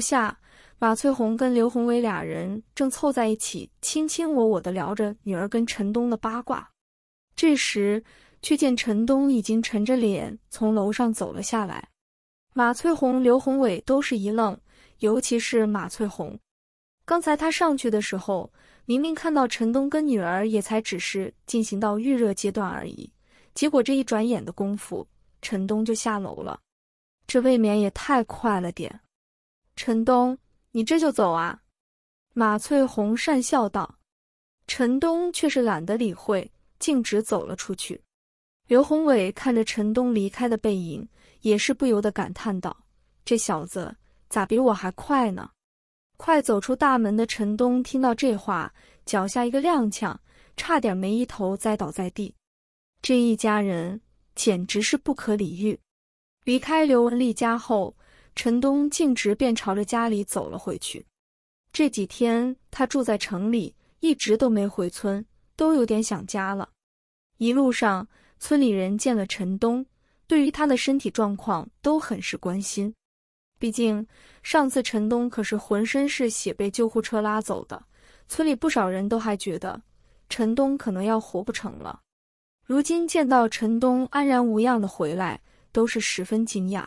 下，马翠红跟刘宏伟俩人正凑在一起，卿卿我我的聊着女儿跟陈东的八卦。这时，却见陈东已经沉着脸从楼上走了下来。马翠红、刘宏伟都是一愣，尤其是马翠红。刚才他上去的时候，明明看到陈东跟女儿也才只是进行到预热阶段而已，结果这一转眼的功夫，陈东就下楼了，这未免也太快了点。陈东，你这就走啊？”马翠红讪笑道。陈东却是懒得理会，径直走了出去。刘宏伟看着陈东离开的背影，也是不由得感叹道：“这小子咋比我还快呢？”快走出大门的陈东听到这话，脚下一个踉跄，差点没一头栽倒在地。这一家人简直是不可理喻。离开刘文丽家后。陈东径直便朝着家里走了回去。这几天他住在城里，一直都没回村，都有点想家了。一路上，村里人见了陈东，对于他的身体状况都很是关心。毕竟上次陈东可是浑身是血被救护车拉走的，村里不少人都还觉得陈东可能要活不成了。如今见到陈东安然无恙的回来，都是十分惊讶。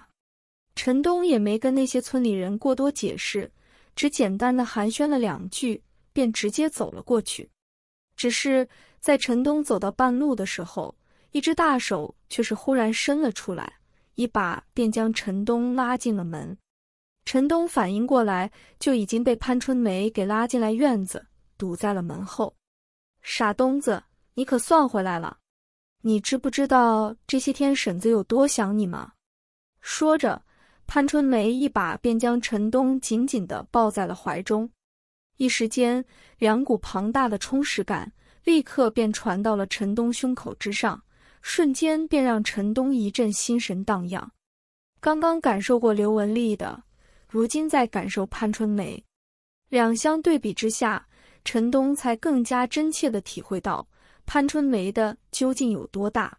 陈东也没跟那些村里人过多解释，只简单的寒暄了两句，便直接走了过去。只是在陈东走到半路的时候，一只大手却是忽然伸了出来，一把便将陈东拉进了门。陈东反应过来，就已经被潘春梅给拉进来院子，堵在了门后。傻东子，你可算回来了！你知不知道这些天婶子有多想你吗？说着。潘春梅一把便将陈东紧紧地抱在了怀中，一时间，两股庞大的充实感立刻便传到了陈东胸口之上，瞬间便让陈东一阵心神荡漾。刚刚感受过刘文丽的，如今再感受潘春梅，两相对比之下，陈东才更加真切的体会到潘春梅的究竟有多大。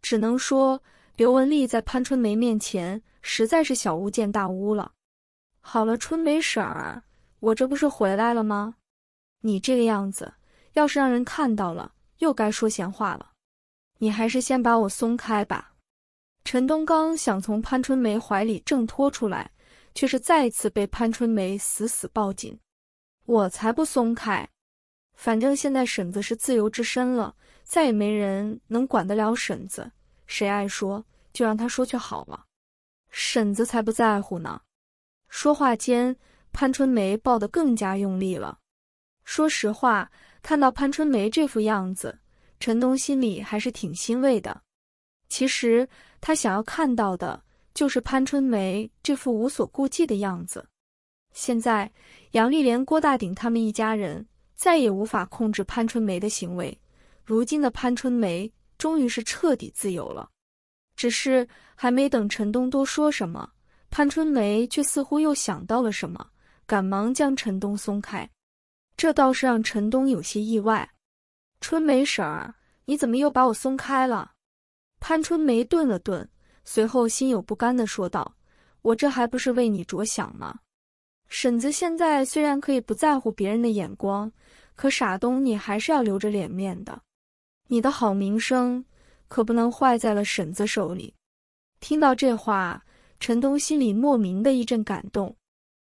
只能说，刘文丽在潘春梅面前。实在是小巫见大巫了。好了，春梅婶儿，我这不是回来了吗？你这个样子，要是让人看到了，又该说闲话了。你还是先把我松开吧。陈东刚想从潘春梅怀里挣脱出来，却是再次被潘春梅死死抱紧。我才不松开！反正现在婶子是自由之身了，再也没人能管得了婶子，谁爱说就让他说去好了。婶子才不在乎呢。说话间，潘春梅抱得更加用力了。说实话，看到潘春梅这副样子，陈东心里还是挺欣慰的。其实他想要看到的就是潘春梅这副无所顾忌的样子。现在，杨丽莲、郭大鼎他们一家人再也无法控制潘春梅的行为。如今的潘春梅，终于是彻底自由了。只是还没等陈东多说什么，潘春梅却似乎又想到了什么，赶忙将陈东松开。这倒是让陈东有些意外。春梅婶儿，你怎么又把我松开了？潘春梅顿了顿，随后心有不甘的说道：“我这还不是为你着想吗？婶子现在虽然可以不在乎别人的眼光，可傻东你还是要留着脸面的，你的好名声。”可不能坏在了婶子手里。听到这话，陈东心里莫名的一阵感动。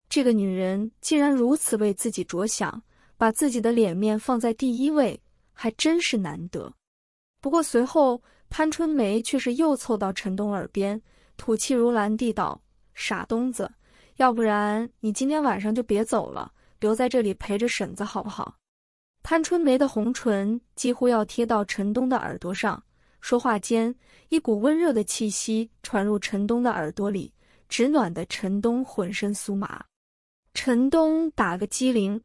这个女人竟然如此为自己着想，把自己的脸面放在第一位，还真是难得。不过随后，潘春梅却是又凑到陈东耳边，吐气如兰地道：“傻东子，要不然你今天晚上就别走了，留在这里陪着婶子好不好？”潘春梅的红唇几乎要贴到陈东的耳朵上。说话间，一股温热的气息传入陈东的耳朵里，直暖得陈东浑身酥麻。陈东打个激灵，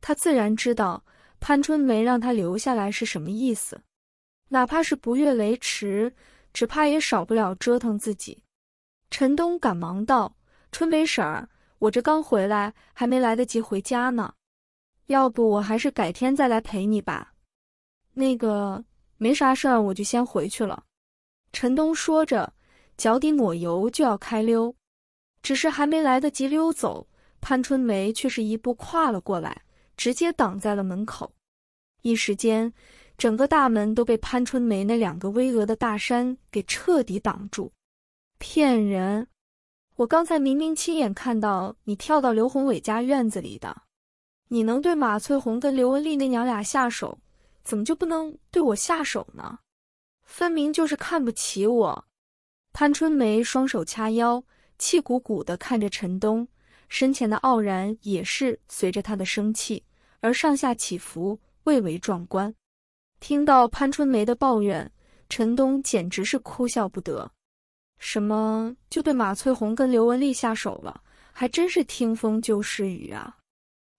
他自然知道潘春梅让他留下来是什么意思，哪怕是不越雷池，只怕也少不了折腾自己。陈东赶忙道：“春梅婶儿，我这刚回来，还没来得及回家呢，要不我还是改天再来陪你吧。那个。”没啥事儿，我就先回去了。”陈东说着，脚底抹油就要开溜，只是还没来得及溜走，潘春梅却是一步跨了过来，直接挡在了门口。一时间，整个大门都被潘春梅那两个巍峨的大山给彻底挡住。骗人！我刚才明明亲眼看到你跳到刘宏伟家院子里的，你能对马翠红跟刘文丽那娘俩下手？怎么就不能对我下手呢？分明就是看不起我！潘春梅双手掐腰，气鼓鼓的看着陈东，身前的傲然也是随着他的生气而上下起伏，蔚为壮观。听到潘春梅的抱怨，陈东简直是哭笑不得。什么就对马翠红跟刘文丽下手了？还真是听风就是雨啊！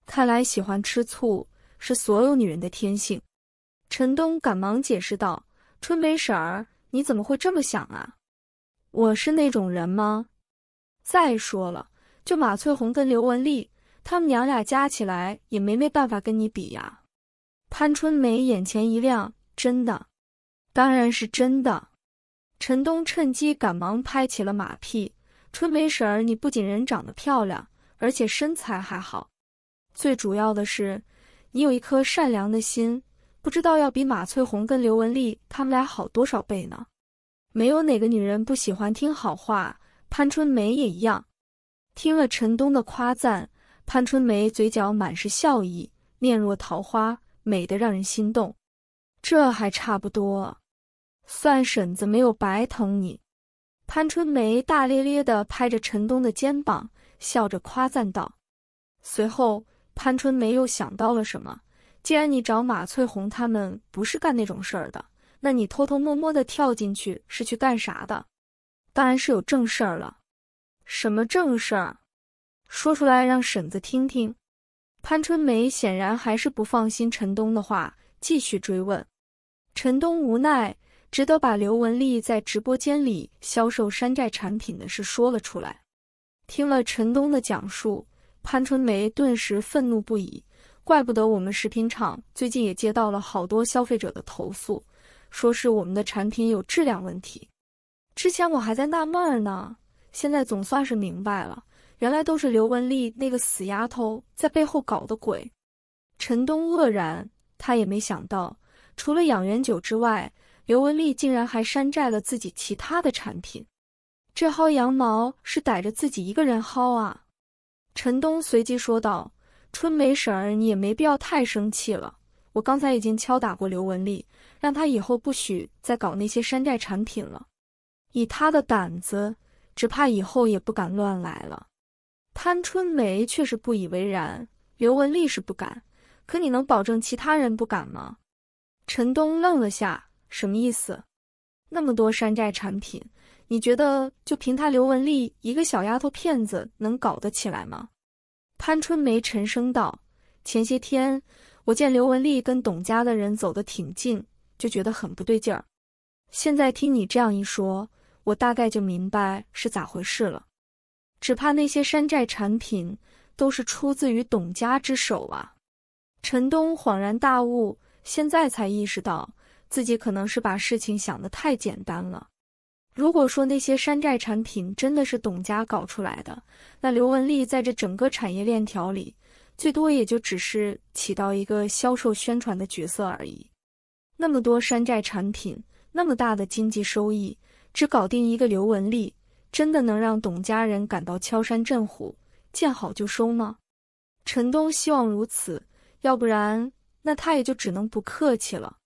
看来喜欢吃醋是所有女人的天性。陈东赶忙解释道：“春梅婶儿，你怎么会这么想啊？我是那种人吗？再说了，就马翠红跟刘文丽，他们娘俩加起来也没没办法跟你比呀。”潘春梅眼前一亮：“真的？当然是真的。”陈东趁机赶忙拍起了马屁：“春梅婶儿，你不仅人长得漂亮，而且身材还好，最主要的是你有一颗善良的心。”不知道要比马翠红跟刘文丽他们俩好多少倍呢？没有哪个女人不喜欢听好话，潘春梅也一样。听了陈东的夸赞，潘春梅嘴角满是笑意，面若桃花，美得让人心动。这还差不多，算婶子没有白疼你。潘春梅大咧咧地拍着陈东的肩膀，笑着夸赞道。随后，潘春梅又想到了什么。既然你找马翠红他们不是干那种事儿的，那你偷偷摸摸的跳进去是去干啥的？当然是有正事儿了。什么正事儿？说出来让婶子听听。潘春梅显然还是不放心陈东的话，继续追问。陈东无奈，只得把刘文丽在直播间里销售山寨产品的事说了出来。听了陈东的讲述，潘春梅顿时愤怒不已。怪不得我们食品厂最近也接到了好多消费者的投诉，说是我们的产品有质量问题。之前我还在纳闷呢，现在总算是明白了，原来都是刘文丽那个死丫头在背后搞的鬼。陈东愕然，他也没想到，除了养元酒之外，刘文丽竟然还山寨了自己其他的产品。这薅羊毛是逮着自己一个人薅啊！陈东随即说道。春梅婶儿，你也没必要太生气了。我刚才已经敲打过刘文丽，让她以后不许再搞那些山寨产品了。以她的胆子，只怕以后也不敢乱来了。潘春梅却是不以为然。刘文丽是不敢，可你能保证其他人不敢吗？陈东愣了下，什么意思？那么多山寨产品，你觉得就凭她刘文丽一个小丫头片子能搞得起来吗？潘春梅沉声道：“前些天我见刘文丽跟董家的人走得挺近，就觉得很不对劲儿。现在听你这样一说，我大概就明白是咋回事了。只怕那些山寨产品都是出自于董家之手啊！”陈东恍然大悟，现在才意识到自己可能是把事情想得太简单了。如果说那些山寨产品真的是董家搞出来的，那刘文丽在这整个产业链条里，最多也就只是起到一个销售宣传的角色而已。那么多山寨产品，那么大的经济收益，只搞定一个刘文丽，真的能让董家人感到敲山震虎、见好就收吗？陈东希望如此，要不然那他也就只能不客气了。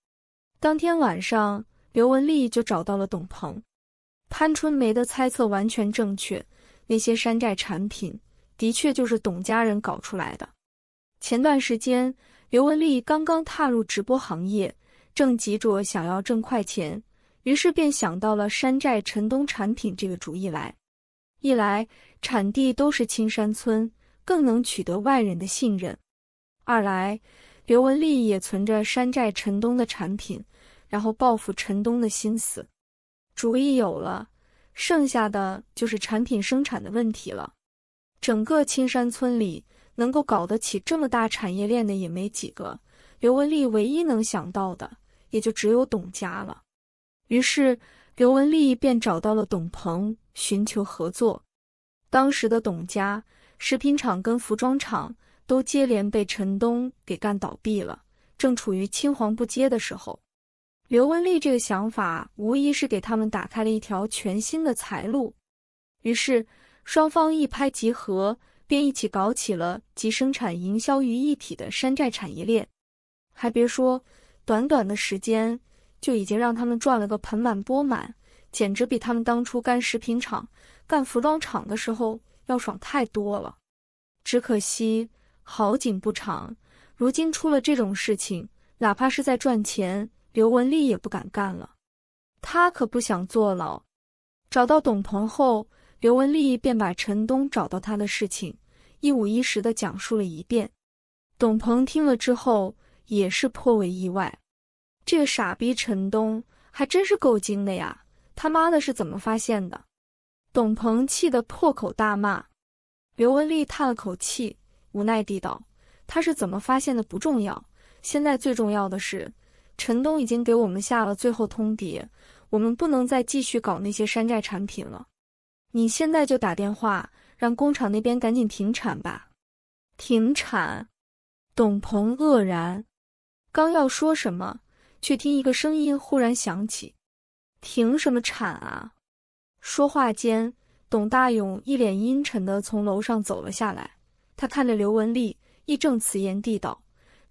当天晚上，刘文丽就找到了董鹏。潘春梅的猜测完全正确，那些山寨产品的确就是董家人搞出来的。前段时间，刘文丽刚刚踏入直播行业，正急着想要挣快钱，于是便想到了山寨陈东产品这个主意来。一来产地都是青山村，更能取得外人的信任；二来刘文丽也存着山寨陈东的产品，然后报复陈东的心思。主意有了，剩下的就是产品生产的问题了。整个青山村里能够搞得起这么大产业链的也没几个，刘文丽唯一能想到的也就只有董家了。于是刘文丽便找到了董鹏寻求合作。当时的董家食品厂跟服装厂都接连被陈东给干倒闭了，正处于青黄不接的时候。刘文丽这个想法无疑是给他们打开了一条全新的财路，于是双方一拍即合，便一起搞起了集生产、营销于一体的山寨产业链。还别说，短短的时间就已经让他们赚了个盆满钵满，简直比他们当初干食品厂、干服装厂的时候要爽太多了。只可惜好景不长，如今出了这种事情，哪怕是在赚钱。刘文丽也不敢干了，他可不想坐牢。找到董鹏后，刘文丽便把陈东找到他的事情一五一十的讲述了一遍。董鹏听了之后也是颇为意外，这个傻逼陈东还真是够精的呀！他妈的是怎么发现的？董鹏气得破口大骂。刘文丽叹了口气，无奈地道：“他是怎么发现的不重要，现在最重要的是。”陈东已经给我们下了最后通牒，我们不能再继续搞那些山寨产品了。你现在就打电话让工厂那边赶紧停产吧。停产？董鹏愕然，刚要说什么，却听一个声音忽然响起：“停什么产啊？”说话间，董大勇一脸阴沉的从楼上走了下来。他看着刘文丽，义正辞严地道：“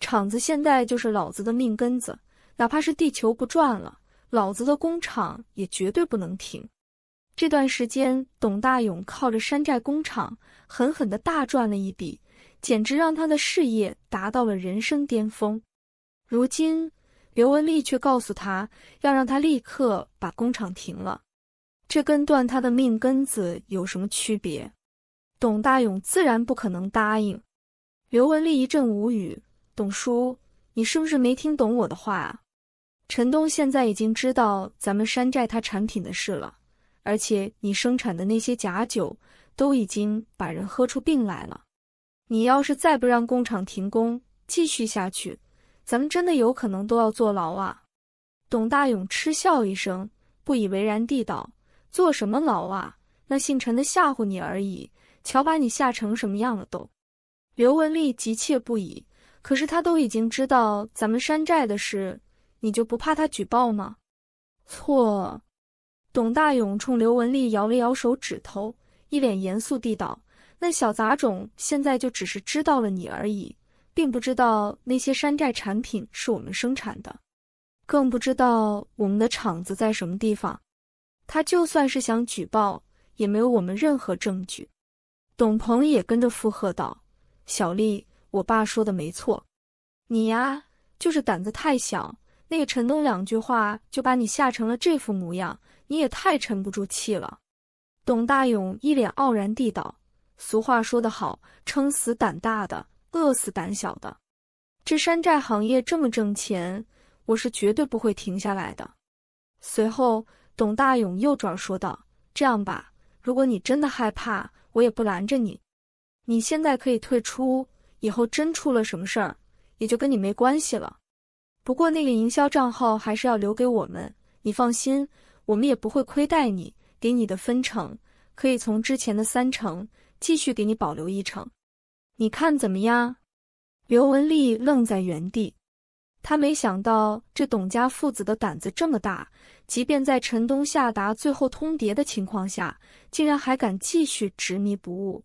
厂子现在就是老子的命根子。”哪怕是地球不转了，老子的工厂也绝对不能停。这段时间，董大勇靠着山寨工厂狠狠地大赚了一笔，简直让他的事业达到了人生巅峰。如今，刘文丽却告诉他要让他立刻把工厂停了，这跟断他的命根子有什么区别？董大勇自然不可能答应。刘文丽一阵无语：“董叔，你是不是没听懂我的话啊？”陈东现在已经知道咱们山寨他产品的事了，而且你生产的那些假酒都已经把人喝出病来了。你要是再不让工厂停工继续下去，咱们真的有可能都要坐牢啊！董大勇嗤笑一声，不以为然地道：“坐什么牢啊？那姓陈的吓唬你而已，瞧把你吓成什么样了都。”刘文丽急切不已，可是他都已经知道咱们山寨的事。你就不怕他举报吗？错，董大勇冲刘文丽摇了摇手指头，一脸严肃地道：“那小杂种现在就只是知道了你而已，并不知道那些山寨产品是我们生产的，更不知道我们的厂子在什么地方。他就算是想举报，也没有我们任何证据。”董鹏也跟着附和道：“小丽，我爸说的没错，你呀，就是胆子太小。”那个陈东两句话就把你吓成了这副模样，你也太沉不住气了。董大勇一脸傲然地道：“俗话说得好，撑死胆大的，饿死胆小的。这山寨行业这么挣钱，我是绝对不会停下来。”的随后，董大勇又转说道：“这样吧，如果你真的害怕，我也不拦着你。你现在可以退出，以后真出了什么事儿，也就跟你没关系了。”不过那个营销账号还是要留给我们，你放心，我们也不会亏待你。给你的分成可以从之前的三成继续给你保留一成，你看怎么样？刘文丽愣在原地，他没想到这董家父子的胆子这么大，即便在陈东下达最后通牒的情况下，竟然还敢继续执迷不悟。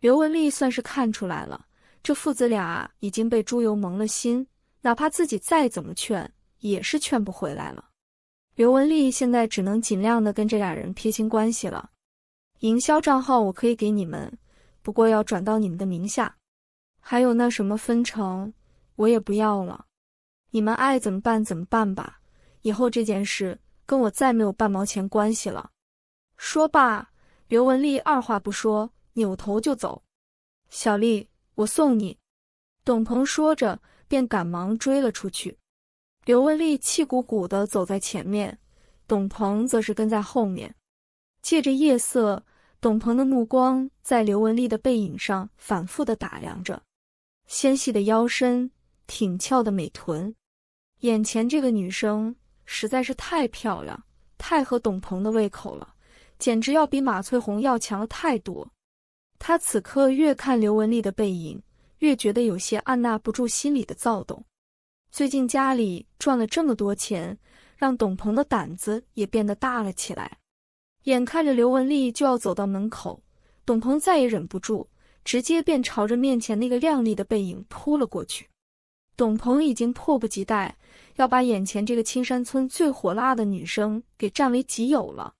刘文丽算是看出来了，这父子俩已经被猪油蒙了心。哪怕自己再怎么劝，也是劝不回来了。刘文丽现在只能尽量的跟这俩人撇清关系了。营销账号我可以给你们，不过要转到你们的名下。还有那什么分成，我也不要了。你们爱怎么办怎么办吧，以后这件事跟我再没有半毛钱关系了。说罢，刘文丽二话不说，扭头就走。小丽，我送你。董鹏说着。便赶忙追了出去。刘文丽气鼓鼓的走在前面，董鹏则是跟在后面。借着夜色，董鹏的目光在刘文丽的背影上反复的打量着，纤细的腰身，挺翘的美臀，眼前这个女生实在是太漂亮，太合董鹏的胃口了，简直要比马翠红要强了太多。他此刻越看刘文丽的背影。越觉得有些按捺不住心里的躁动，最近家里赚了这么多钱，让董鹏的胆子也变得大了起来。眼看着刘文丽就要走到门口，董鹏再也忍不住，直接便朝着面前那个靓丽的背影扑了过去。董鹏已经迫不及待要把眼前这个青山村最火辣的女生给占为己有了。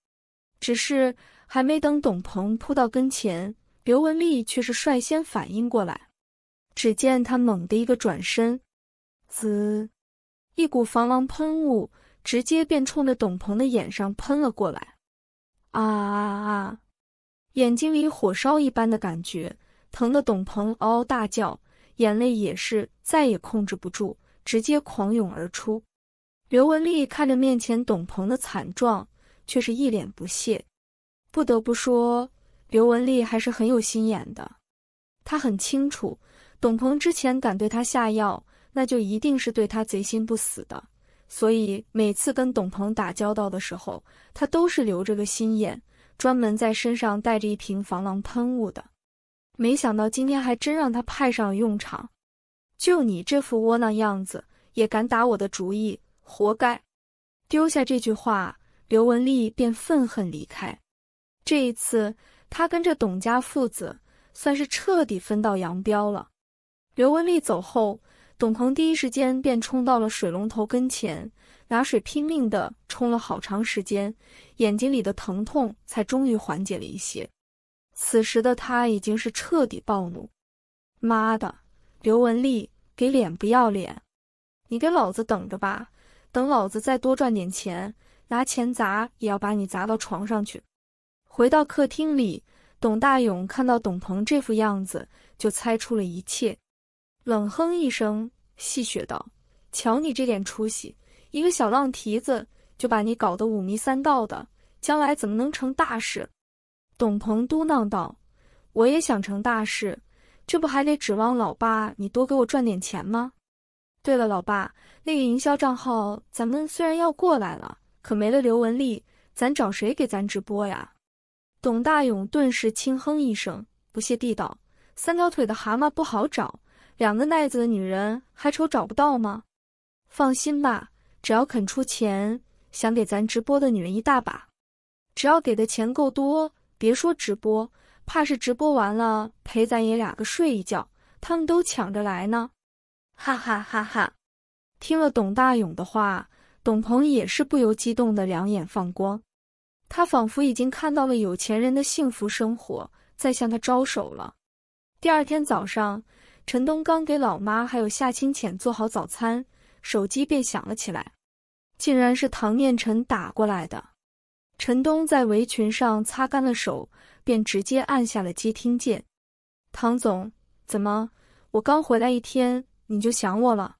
只是还没等董鹏扑到跟前，刘文丽却是率先反应过来。只见他猛的一个转身，滋，一股防狼喷雾直接便冲着董鹏的眼上喷了过来，啊啊！眼睛里火烧一般的感觉，疼得董鹏嗷嗷大叫，眼泪也是再也控制不住，直接狂涌而出。刘文丽看着面前董鹏的惨状，却是一脸不屑。不得不说，刘文丽还是很有心眼的，他很清楚。董鹏之前敢对他下药，那就一定是对他贼心不死的。所以每次跟董鹏打交道的时候，他都是留着个心眼，专门在身上带着一瓶防狼喷雾的。没想到今天还真让他派上用场。就你这副窝囊样子，也敢打我的主意，活该！丢下这句话，刘文丽便愤恨离开。这一次，他跟着董家父子算是彻底分道扬镳了。刘文丽走后，董鹏第一时间便冲到了水龙头跟前，拿水拼命的冲了好长时间，眼睛里的疼痛才终于缓解了一些。此时的他已经是彻底暴怒：“妈的，刘文丽，给脸不要脸！你给老子等着吧！等老子再多赚点钱，拿钱砸也要把你砸到床上去！”回到客厅里，董大勇看到董鹏这副样子，就猜出了一切。冷哼一声，戏谑道：“瞧你这点出息，一个小浪蹄子就把你搞得五迷三道的，将来怎么能成大事？”董鹏嘟囔道：“我也想成大事，这不还得指望老爸你多给我赚点钱吗？对了，老爸，那个营销账号咱们虽然要过来了，可没了刘文丽，咱找谁给咱直播呀？”董大勇顿时轻哼一声，不屑地道：“三条腿的蛤蟆不好找。”两个奈子的女人还愁找不到吗？放心吧，只要肯出钱，想给咱直播的女人一大把。只要给的钱够多，别说直播，怕是直播完了陪咱爷俩个睡一觉，他们都抢着来呢。哈哈哈哈！听了董大勇的话，董鹏也是不由激动的两眼放光，他仿佛已经看到了有钱人的幸福生活在向他招手了。第二天早上。陈东刚给老妈还有夏清浅做好早餐，手机便响了起来，竟然是唐念晨打过来的。陈东在围裙上擦干了手，便直接按下了接听键。“唐总，怎么？我刚回来一天，你就想我了？”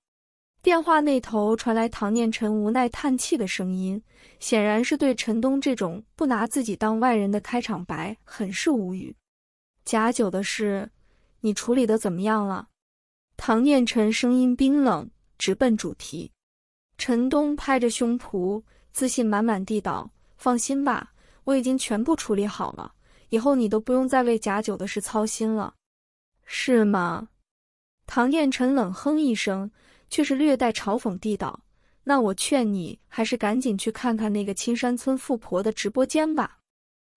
电话那头传来唐念晨无奈叹气的声音，显然是对陈东这种不拿自己当外人的开场白很是无语。假酒的事。你处理的怎么样了？唐念辰声音冰冷，直奔主题。陈东拍着胸脯，自信满满地道：“放心吧，我已经全部处理好了，以后你都不用再为假酒的事操心了，是吗？”唐念辰冷哼一声，却是略带嘲讽地道：“那我劝你还是赶紧去看看那个青山村富婆的直播间吧，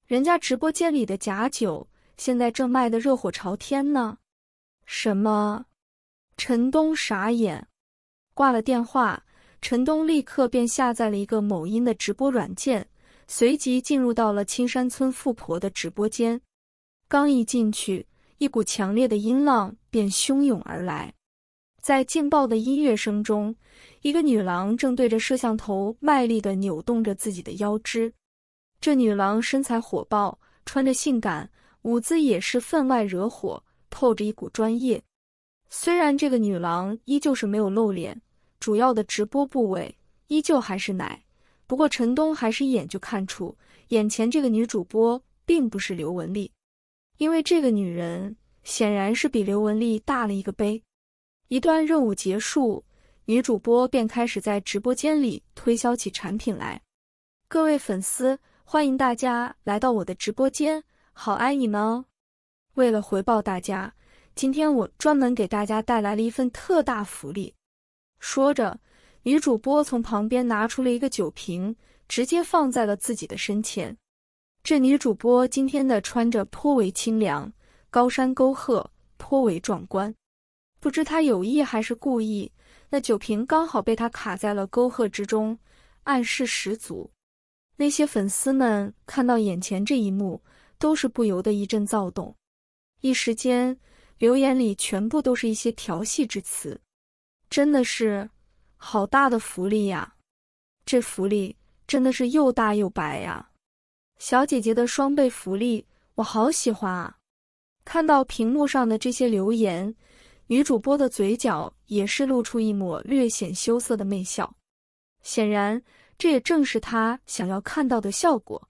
人家直播间里的假酒。”现在正卖的热火朝天呢，什么？陈东傻眼，挂了电话。陈东立刻便下载了一个某音的直播软件，随即进入到了青山村富婆的直播间。刚一进去，一股强烈的音浪便汹涌而来，在劲爆的音乐声中，一个女郎正对着摄像头卖力的扭动着自己的腰肢。这女郎身材火爆，穿着性感。舞姿也是分外惹火，透着一股专业。虽然这个女郎依旧是没有露脸，主要的直播部位依旧还是奶，不过陈东还是一眼就看出眼前这个女主播并不是刘文丽，因为这个女人显然是比刘文丽大了一个杯。一段任务结束，女主播便开始在直播间里推销起产品来。各位粉丝，欢迎大家来到我的直播间。好爱你们哦！为了回报大家，今天我专门给大家带来了一份特大福利。说着，女主播从旁边拿出了一个酒瓶，直接放在了自己的身前。这女主播今天的穿着颇为清凉，高山沟壑颇为壮观。不知她有意还是故意，那酒瓶刚好被她卡在了沟壑之中，暗示十足。那些粉丝们看到眼前这一幕。都是不由得一阵躁动，一时间留言里全部都是一些调戏之词，真的是好大的福利呀！这福利真的是又大又白呀！小姐姐的双倍福利，我好喜欢啊！看到屏幕上的这些留言，女主播的嘴角也是露出一抹略显羞涩的媚笑，显然这也正是她想要看到的效果。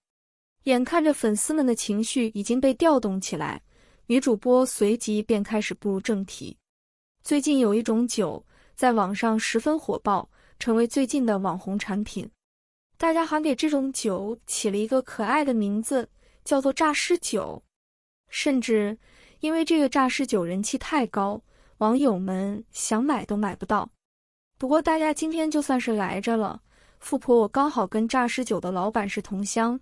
眼看着粉丝们的情绪已经被调动起来，女主播随即便开始步入正题。最近有一种酒在网上十分火爆，成为最近的网红产品。大家还给这种酒起了一个可爱的名字，叫做“诈尸酒”。甚至因为这个“诈尸酒”人气太高，网友们想买都买不到。不过大家今天就算是来着了，富婆，我刚好跟“诈尸酒”的老板是同乡。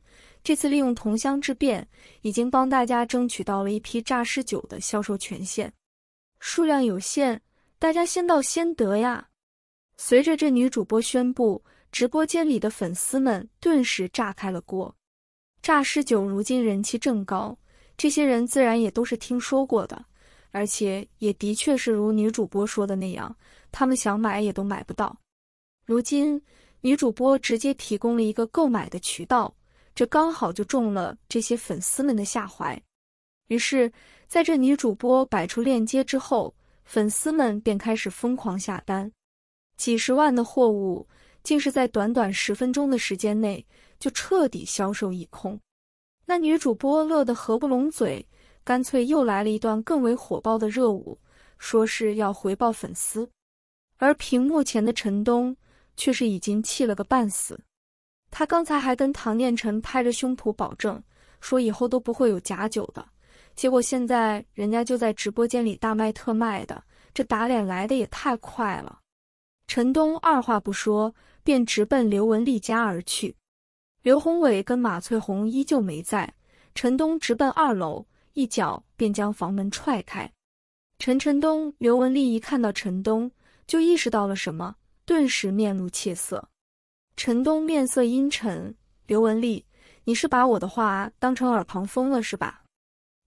这次利用同乡之便，已经帮大家争取到了一批诈尸酒的销售权限，数量有限，大家先到先得呀！随着这女主播宣布，直播间里的粉丝们顿时炸开了锅。诈尸酒如今人气正高，这些人自然也都是听说过的，而且也的确是如女主播说的那样，他们想买也都买不到。如今女主播直接提供了一个购买的渠道。这刚好就中了这些粉丝们的下怀，于是，在这女主播摆出链接之后，粉丝们便开始疯狂下单，几十万的货物竟是在短短十分钟的时间内就彻底销售一空。那女主播乐得合不拢嘴，干脆又来了一段更为火爆的热舞，说是要回报粉丝。而屏幕前的陈东却是已经气了个半死。他刚才还跟唐念晨拍着胸脯保证，说以后都不会有假酒的，结果现在人家就在直播间里大卖特卖的，这打脸来的也太快了。陈东二话不说，便直奔刘文丽家而去。刘宏伟跟马翠红依旧没在，陈东直奔二楼，一脚便将房门踹开。陈陈东、刘文丽一看到陈东，就意识到了什么，顿时面露怯色。陈东面色阴沉，刘文丽，你是把我的话当成耳旁风了是吧？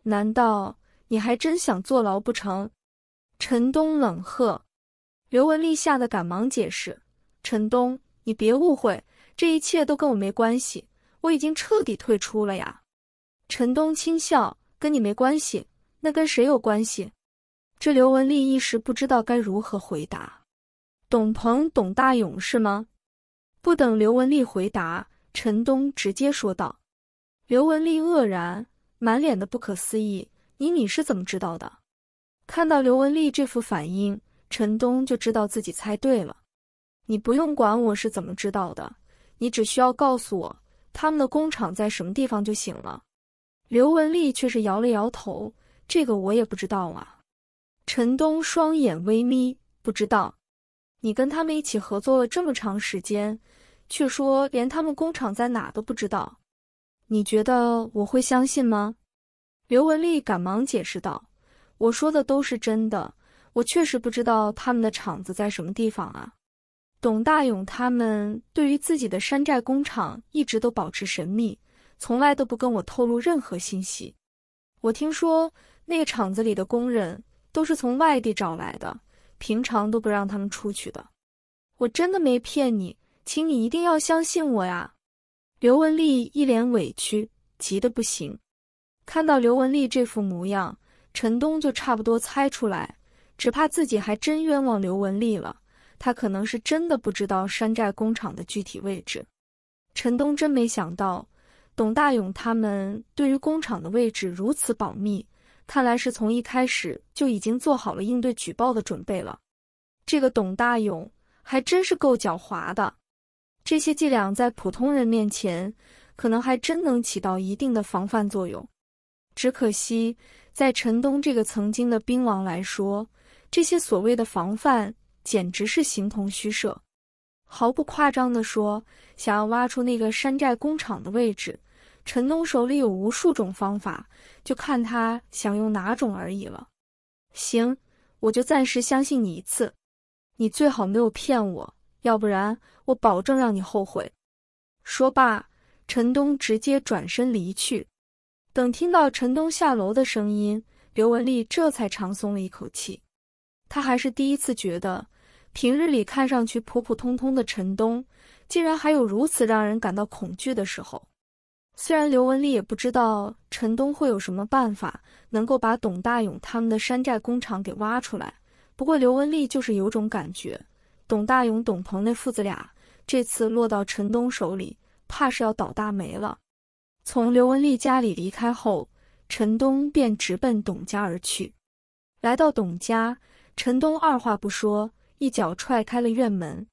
难道你还真想坐牢不成？陈东冷喝，刘文丽吓得赶忙解释：“陈东，你别误会，这一切都跟我没关系，我已经彻底退出了呀。”陈东轻笑：“跟你没关系，那跟谁有关系？”这刘文丽一时不知道该如何回答。董鹏、董大勇是吗？不等刘文丽回答，陈东直接说道：“刘文丽愕然，满脸的不可思议。你你是怎么知道的？”看到刘文丽这副反应，陈东就知道自己猜对了。你不用管我是怎么知道的，你只需要告诉我他们的工厂在什么地方就行了。刘文丽却是摇了摇头：“这个我也不知道啊。”陈东双眼微眯：“不知道？你跟他们一起合作了这么长时间。”却说连他们工厂在哪都不知道，你觉得我会相信吗？刘文丽赶忙解释道：“我说的都是真的，我确实不知道他们的厂子在什么地方啊。”董大勇他们对于自己的山寨工厂一直都保持神秘，从来都不跟我透露任何信息。我听说那个厂子里的工人都是从外地找来的，平常都不让他们出去的。我真的没骗你。请你一定要相信我呀！刘文丽一脸委屈，急得不行。看到刘文丽这副模样，陈东就差不多猜出来，只怕自己还真冤枉刘文丽了。他可能是真的不知道山寨工厂的具体位置。陈东真没想到，董大勇他们对于工厂的位置如此保密，看来是从一开始就已经做好了应对举报的准备了。这个董大勇还真是够狡猾的。这些伎俩在普通人面前，可能还真能起到一定的防范作用。只可惜，在陈东这个曾经的兵王来说，这些所谓的防范简直是形同虚设。毫不夸张地说，想要挖出那个山寨工厂的位置，陈东手里有无数种方法，就看他想用哪种而已了。行，我就暂时相信你一次，你最好没有骗我。要不然，我保证让你后悔。说罢，陈东直接转身离去。等听到陈东下楼的声音，刘文丽这才长松了一口气。她还是第一次觉得，平日里看上去普普通通的陈东，竟然还有如此让人感到恐惧的时候。虽然刘文丽也不知道陈东会有什么办法能够把董大勇他们的山寨工厂给挖出来，不过刘文丽就是有种感觉。董大勇、董鹏那父子俩，这次落到陈东手里，怕是要倒大霉了。从刘文丽家里离开后，陈东便直奔董家而去。来到董家，陈东二话不说，一脚踹开了院门。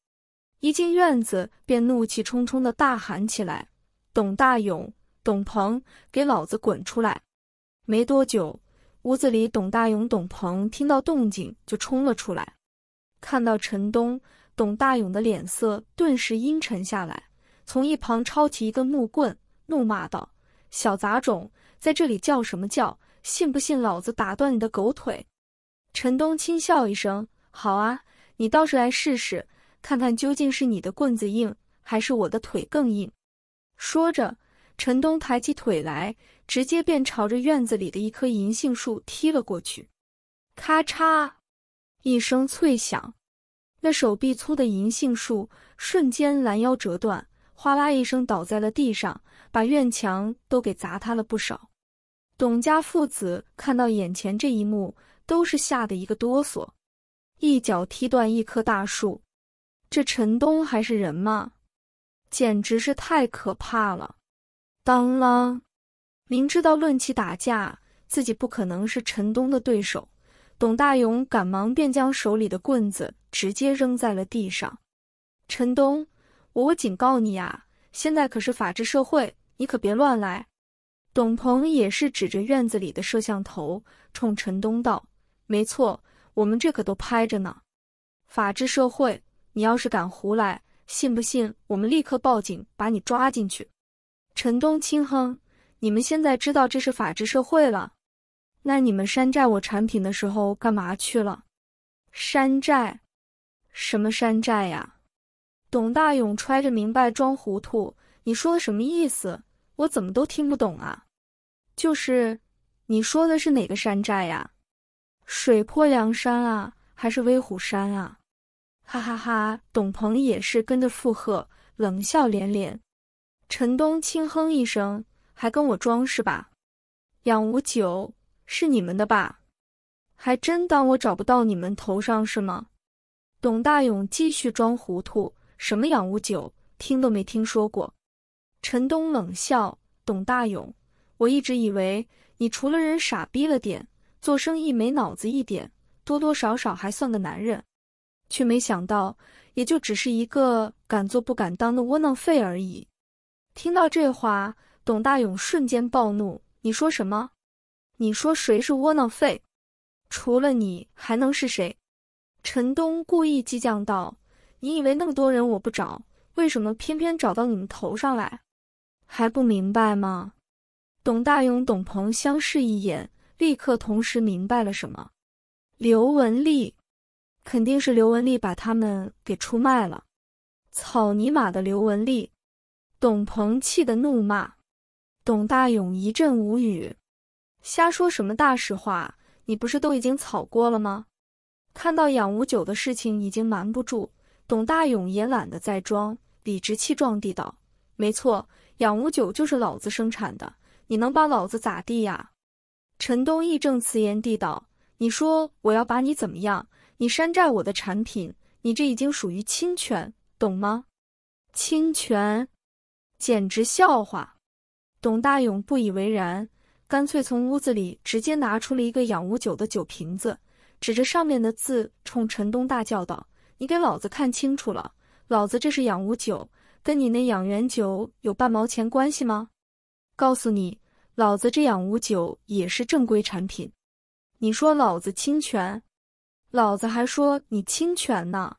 一进院子，便怒气冲冲的大喊起来：“董大勇、董鹏，给老子滚出来！”没多久，屋子里董大勇、董鹏听到动静，就冲了出来。看到陈东，董大勇的脸色顿时阴沉下来，从一旁抄起一根木棍，怒骂道：“小杂种，在这里叫什么叫？信不信老子打断你的狗腿？”陈东轻笑一声：“好啊，你倒是来试试，看看究竟是你的棍子硬，还是我的腿更硬。”说着，陈东抬起腿来，直接便朝着院子里的一棵银杏树踢了过去，咔嚓。一声脆响，那手臂粗的银杏树瞬间拦腰折断，哗啦一声倒在了地上，把院墙都给砸塌了不少。董家父子看到眼前这一幕，都是吓得一个哆嗦，一脚踢断一棵大树，这陈东还是人吗？简直是太可怕了！当啷，明知道论起打架，自己不可能是陈东的对手。董大勇赶忙便将手里的棍子直接扔在了地上。陈东，我我警告你啊，现在可是法治社会，你可别乱来。董鹏也是指着院子里的摄像头，冲陈东道：“没错，我们这可都拍着呢。法治社会，你要是敢胡来，信不信我们立刻报警把你抓进去？”陈东轻哼：“你们现在知道这是法治社会了？”那你们山寨我产品的时候干嘛去了？山寨？什么山寨呀？董大勇揣着明白装糊涂，你说的什么意思？我怎么都听不懂啊！就是你说的是哪个山寨呀？水泊梁山啊，还是威虎山啊？哈哈哈！董鹏也是跟着附和，冷笑连连。陈东轻哼一声，还跟我装是吧？杨无酒，是你们的吧？还真当我找不到你们头上是吗？董大勇继续装糊涂，什么养乌酒，听都没听说过。陈东冷笑，董大勇，我一直以为你除了人傻逼了点，做生意没脑子一点，多多少少还算个男人，却没想到，也就只是一个敢做不敢当的窝囊废而已。听到这话，董大勇瞬间暴怒，你说什么？你说谁是窝囊废？除了你还能是谁？陈东故意激将道：“你以为那么多人我不找，为什么偏偏找到你们头上来？还不明白吗？”董大勇、董鹏相视一眼，立刻同时明白了什么。刘文丽，肯定是刘文丽把他们给出卖了。草泥马的刘文丽！董鹏气得怒骂，董大勇一阵无语。瞎说什么大实话！你不是都已经草过了吗？看到养无酒的事情已经瞒不住，董大勇也懒得再装，理直气壮地道：“没错，养无酒就是老子生产的，你能把老子咋地呀？”陈东义正词严地道：“你说我要把你怎么样？你山寨我的产品，你这已经属于侵权，懂吗？”侵权？简直笑话！董大勇不以为然。干脆从屋子里直接拿出了一个养乌酒的酒瓶子，指着上面的字，冲陈东大叫道：“你给老子看清楚了，老子这是养乌酒，跟你那养元酒有半毛钱关系吗？告诉你，老子这养乌酒也是正规产品。你说老子侵权，老子还说你侵权呢。”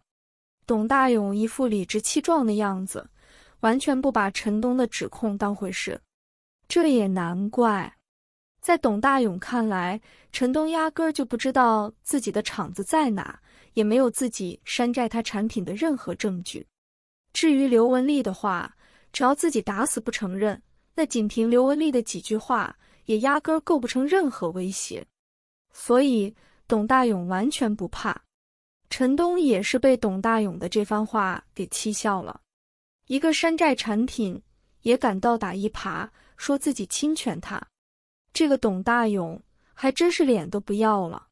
董大勇一副理直气壮的样子，完全不把陈东的指控当回事。这也难怪。在董大勇看来，陈东压根就不知道自己的厂子在哪，也没有自己山寨他产品的任何证据。至于刘文丽的话，只要自己打死不承认，那仅凭刘文丽的几句话也压根构不成任何威胁。所以，董大勇完全不怕。陈东也是被董大勇的这番话给气笑了，一个山寨产品也敢倒打一耙，说自己侵权他。这个董大勇还真是脸都不要了。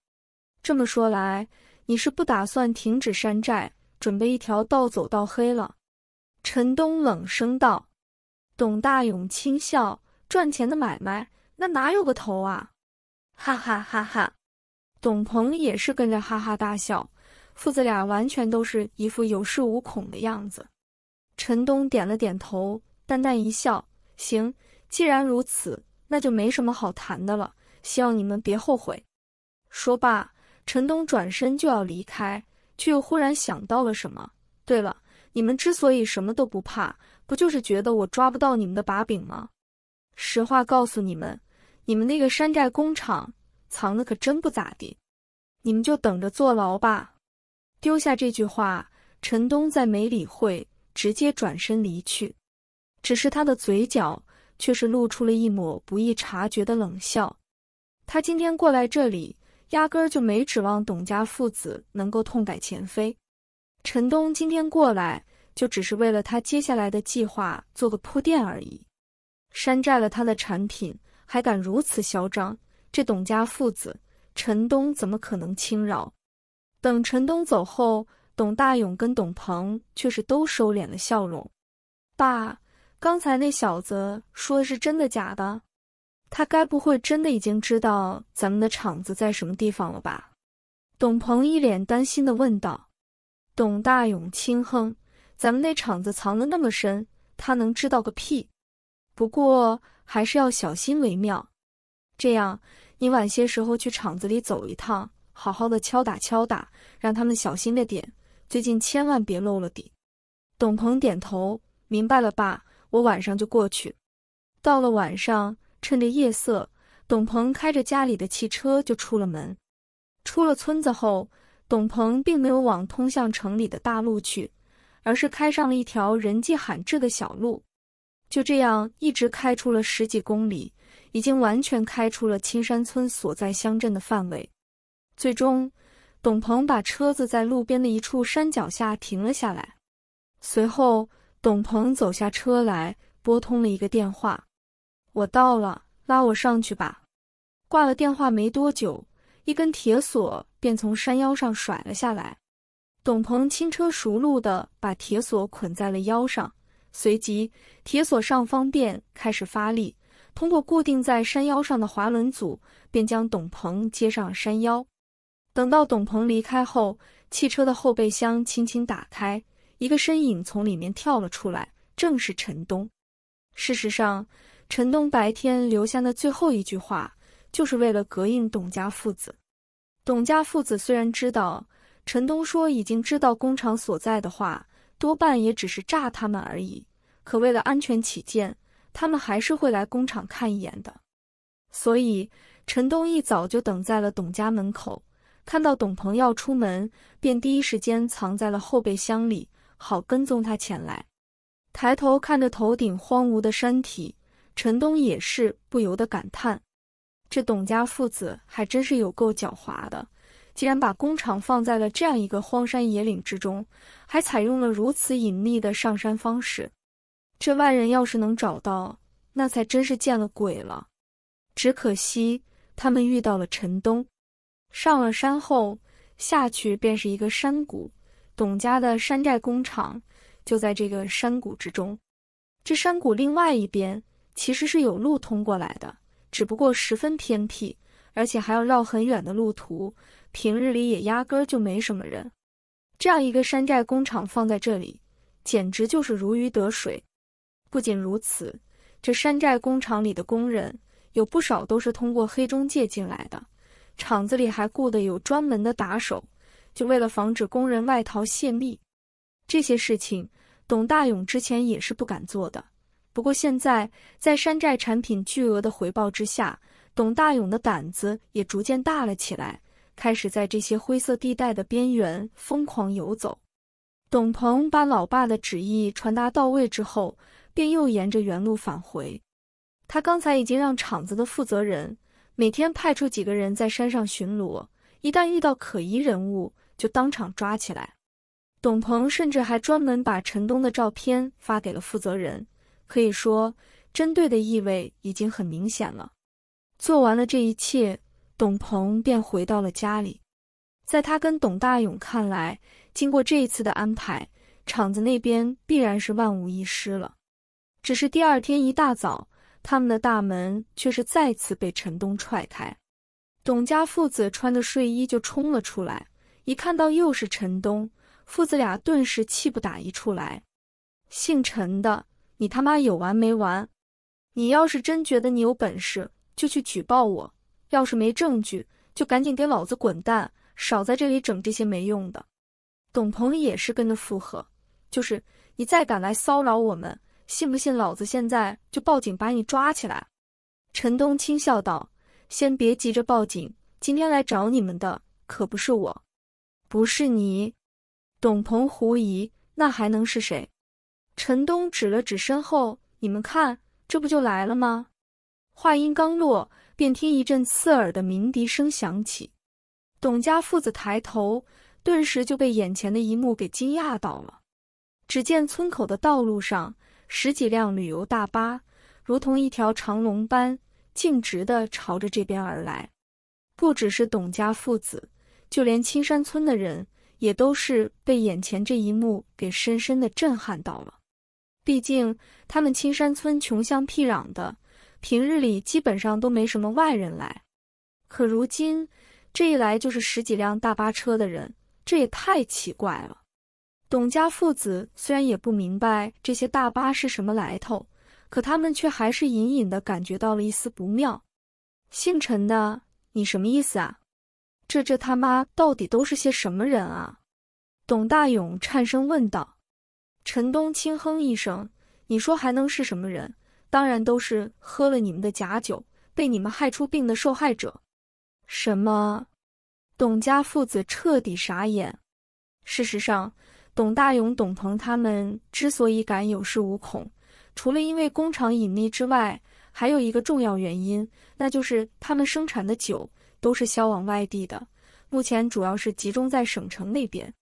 这么说来，你是不打算停止山寨，准备一条道走到黑了？陈东冷声道。董大勇轻笑：“赚钱的买卖，那哪有个头啊！”哈哈哈哈！董鹏也是跟着哈哈大笑，父子俩完全都是一副有恃无恐的样子。陈东点了点头，淡淡一笑：“行，既然如此。”那就没什么好谈的了，希望你们别后悔。说罢，陈东转身就要离开，却又忽然想到了什么。对了，你们之所以什么都不怕，不就是觉得我抓不到你们的把柄吗？实话告诉你们，你们那个山寨工厂藏的可真不咋地，你们就等着坐牢吧。丢下这句话，陈东再没理会，直接转身离去。只是他的嘴角。却是露出了一抹不易察觉的冷笑。他今天过来这里，压根儿就没指望董家父子能够痛改前非。陈东今天过来，就只是为了他接下来的计划做个铺垫而已。山寨了他的产品，还敢如此嚣张？这董家父子，陈东怎么可能轻饶？等陈东走后，董大勇跟董鹏却是都收敛了笑容。爸。刚才那小子说的是真的假的？他该不会真的已经知道咱们的厂子在什么地方了吧？董鹏一脸担心的问道。董大勇轻哼：“咱们那厂子藏的那么深，他能知道个屁？不过还是要小心为妙。这样，你晚些时候去厂子里走一趟，好好的敲打敲打，让他们小心着点，最近千万别露了底。”董鹏点头：“明白了，爸。”我晚上就过去。到了晚上，趁着夜色，董鹏开着家里的汽车就出了门。出了村子后，董鹏并没有往通向城里的大路去，而是开上了一条人迹罕至的小路。就这样，一直开出了十几公里，已经完全开出了青山村所在乡镇的范围。最终，董鹏把车子在路边的一处山脚下停了下来，随后。董鹏走下车来，拨通了一个电话：“我到了，拉我上去吧。”挂了电话没多久，一根铁索便从山腰上甩了下来。董鹏轻车熟路地把铁索捆在了腰上，随即铁索上方便开始发力，通过固定在山腰上的滑轮组，便将董鹏接上山腰。等到董鹏离开后，汽车的后备箱轻轻打开。一个身影从里面跳了出来，正是陈东。事实上，陈东白天留下的最后一句话，就是为了膈应董家父子。董家父子虽然知道陈东说已经知道工厂所在的话，多半也只是诈他们而已。可为了安全起见，他们还是会来工厂看一眼的。所以，陈东一早就等在了董家门口，看到董鹏要出门，便第一时间藏在了后备箱里。好跟踪他前来，抬头看着头顶荒芜的山体，陈东也是不由得感叹：这董家父子还真是有够狡猾的，竟然把工厂放在了这样一个荒山野岭之中，还采用了如此隐秘的上山方式。这外人要是能找到，那才真是见了鬼了。只可惜他们遇到了陈东。上了山后，下去便是一个山谷。董家的山寨工厂就在这个山谷之中。这山谷另外一边其实是有路通过来的，只不过十分偏僻，而且还要绕很远的路途，平日里也压根儿就没什么人。这样一个山寨工厂放在这里，简直就是如鱼得水。不仅如此，这山寨工厂里的工人有不少都是通过黑中介进来的，厂子里还雇的有专门的打手。就为了防止工人外逃泄密，这些事情董大勇之前也是不敢做的。不过现在，在山寨产品巨额的回报之下，董大勇的胆子也逐渐大了起来，开始在这些灰色地带的边缘疯狂游走。董鹏把老爸的旨意传达到位之后，便又沿着原路返回。他刚才已经让厂子的负责人每天派出几个人在山上巡逻，一旦遇到可疑人物。就当场抓起来，董鹏甚至还专门把陈东的照片发给了负责人，可以说针对的意味已经很明显了。做完了这一切，董鹏便回到了家里。在他跟董大勇看来，经过这一次的安排，厂子那边必然是万无一失了。只是第二天一大早，他们的大门却是再次被陈东踹开，董家父子穿着睡衣就冲了出来。一看到又是陈东，父子俩顿时气不打一处来。姓陈的，你他妈有完没完？你要是真觉得你有本事，就去举报我；要是没证据，就赶紧给老子滚蛋，少在这里整这些没用的。董鹏也是跟着附和：“就是，你再敢来骚扰我们，信不信老子现在就报警把你抓起来？”陈东轻笑道：“先别急着报警，今天来找你们的可不是我。”不是你，董鹏狐疑，那还能是谁？陈东指了指身后，你们看，这不就来了吗？话音刚落，便听一阵刺耳的鸣笛声响起。董家父子抬头，顿时就被眼前的一幕给惊讶到了。只见村口的道路上，十几辆旅游大巴如同一条长龙般，径直的朝着这边而来。不只是董家父子。就连青山村的人也都是被眼前这一幕给深深的震撼到了。毕竟他们青山村穷乡僻壤的，平日里基本上都没什么外人来。可如今这一来就是十几辆大巴车的人，这也太奇怪了。董家父子虽然也不明白这些大巴是什么来头，可他们却还是隐隐的感觉到了一丝不妙。姓陈的，你什么意思啊？这这他妈到底都是些什么人啊？董大勇颤声问道。陈东轻哼一声：“你说还能是什么人？当然都是喝了你们的假酒，被你们害出病的受害者。”什么？董家父子彻底傻眼。事实上，董大勇、董鹏他们之所以敢有恃无恐，除了因为工厂隐秘之外，还有一个重要原因，那就是他们生产的酒。都是销往外地的，目前主要是集中在省城那边。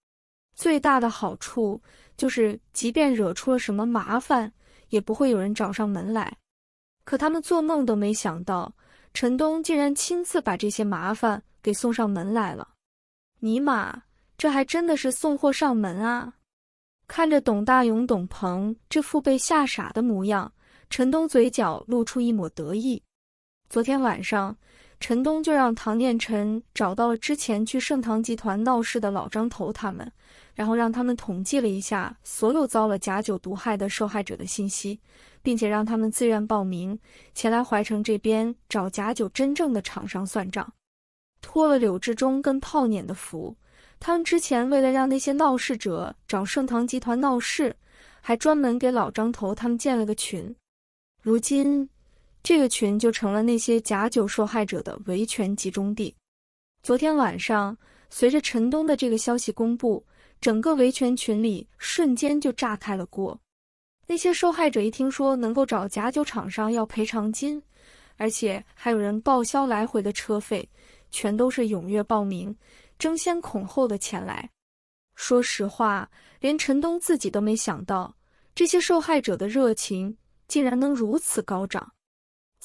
最大的好处就是，即便惹出了什么麻烦，也不会有人找上门来。可他们做梦都没想到，陈东竟然亲自把这些麻烦给送上门来了。尼玛，这还真的是送货上门啊！看着董大勇、董鹏这副被吓傻的模样，陈东嘴角露出一抹得意。昨天晚上。陈东就让唐念臣找到了之前去盛唐集团闹事的老张头他们，然后让他们统计了一下所有遭了假酒毒害的受害者的信息，并且让他们自愿报名前来淮城这边找假酒真正的厂商算账。托了柳志忠跟炮捻的福，他们之前为了让那些闹事者找盛唐集团闹事，还专门给老张头他们建了个群。如今。这个群就成了那些假酒受害者的维权集中地。昨天晚上，随着陈东的这个消息公布，整个维权群里瞬间就炸开了锅。那些受害者一听说能够找假酒厂商要赔偿金，而且还有人报销来回的车费，全都是踊跃报名，争先恐后的前来。说实话，连陈东自己都没想到，这些受害者的热情竟然能如此高涨。